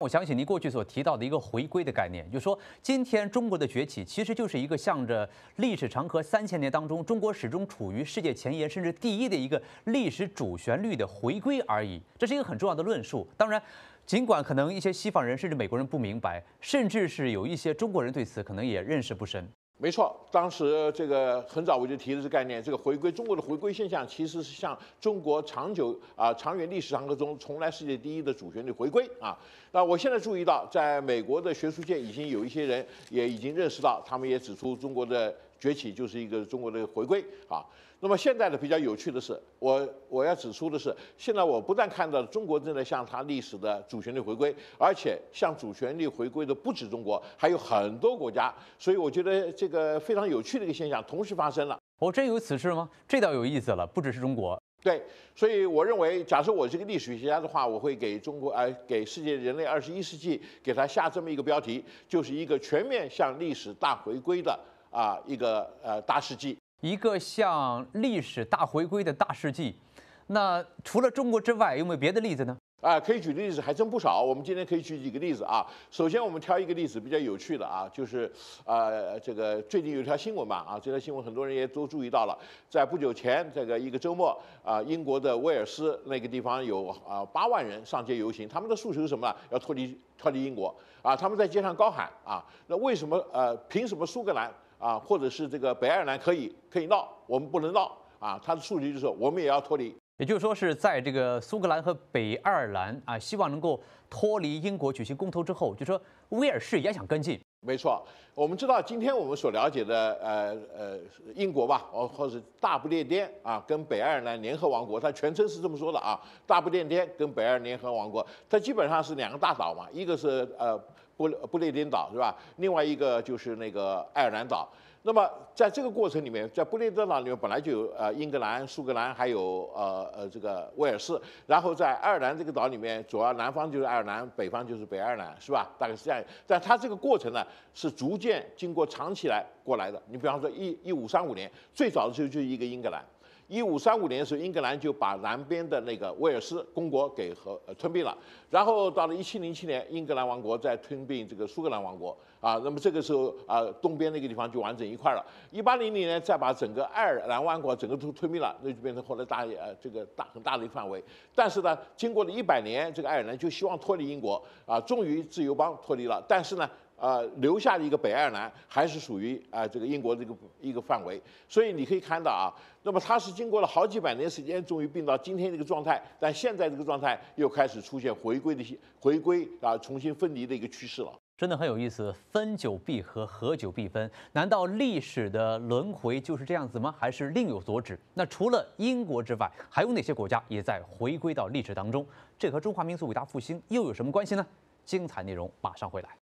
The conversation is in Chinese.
我想起您过去所提到的一个回归的概念，就是说，今天中国的崛起其实就是一个向着历史长河三千年当中，中国始终处于世界前沿甚至第一的一个历史主旋律的回归而已。这是一个很重要的论述。当然，尽管可能一些西方人甚至美国人不明白，甚至是有一些中国人对此可能也认识不深。没错，当时这个很早我就提了这概念，这个回归中国的回归现象，其实是像中国长久啊长远历史长河中从来世界第一的主旋律回归啊。那我现在注意到，在美国的学术界已经有一些人也已经认识到，他们也指出中国的。崛起就是一个中国的回归啊。那么现在的比较有趣的是，我我要指出的是，现在我不但看到中国正在向它历史的主旋律回归，而且向主旋律回归的不止中国，还有很多国家。所以我觉得这个非常有趣的一个现象同时发生了。哦，真有此事吗？这倒有意思了，不只是中国。对，所以我认为，假设我是个历史学家的话，我会给中国啊，给世界人类二十一世纪给它下这么一个标题，就是一个全面向历史大回归的。啊，一个呃大事记，一个像历史大回归的大事记。那除了中国之外，有没有别的例子呢？啊，可以举的例子还真不少。我们今天可以举几个例子啊。首先，我们挑一个例子比较有趣的啊，就是呃，这个最近有条新闻嘛啊，这条新闻很多人也都注意到了，在不久前这个一个周末啊，英国的威尔斯那个地方有啊八万人上街游行，他们的诉求是什么呢？要脱离脱离英国啊，他们在街上高喊啊，那为什么呃，凭什么苏格兰？啊，或者是这个北爱尔兰可以可以闹，我们不能闹啊。他的数据就是我们也要脱离，也就是说是在这个苏格兰和北爱尔兰啊，希望能够脱离英国举行公投之后，就说威尔士也想跟进。没错，我们知道今天我们所了解的，呃呃，英国吧，哦，或者大不列颠啊，跟北爱尔兰联合王国，它全称是这么说的啊，大不列颠跟北爱尔兰联合王国，它基本上是两个大岛嘛，一个是呃不不列颠岛是吧？另外一个就是那个爱尔兰岛。那么，在这个过程里面，在布列颠岛里面本来就有呃英格兰、苏格兰，还有呃呃这个威尔士，然后在爱尔兰这个岛里面，主要南方就是爱尔兰，北方就是北爱尔兰，是吧？大概是这样。但它这个过程呢，是逐渐经过长期来过来的。你比方说，一一五三五年，最早的时候就是一个英格兰。一五三五年的时候，英格兰就把南边的那个威尔斯公国给和吞并了，然后到了一七零七年，英格兰王国再吞并这个苏格兰王国啊，那么这个时候啊，东边那个地方就完整一块了。一八零零年再把整个爱尔兰王国整个都吞并了，那就变成后来大呃这个大很大的一个范围。但是呢，经过了一百年，这个爱尔兰就希望脱离英国啊，终于自由邦脱离了。但是呢。呃，留下的一个北爱尔兰还是属于啊这个英国这个一个范围，所以你可以看到啊，那么它是经过了好几百年时间，终于并到今天这个状态，但现在这个状态又开始出现回归的回归啊，重新分离的一个趋势了。真的很有意思，分久必合，合久必分，难道历史的轮回就是这样子吗？还是另有所指？那除了英国之外，还有哪些国家也在回归到历史当中？这和中华民族伟大复兴又有什么关系呢？精彩内容马上回来。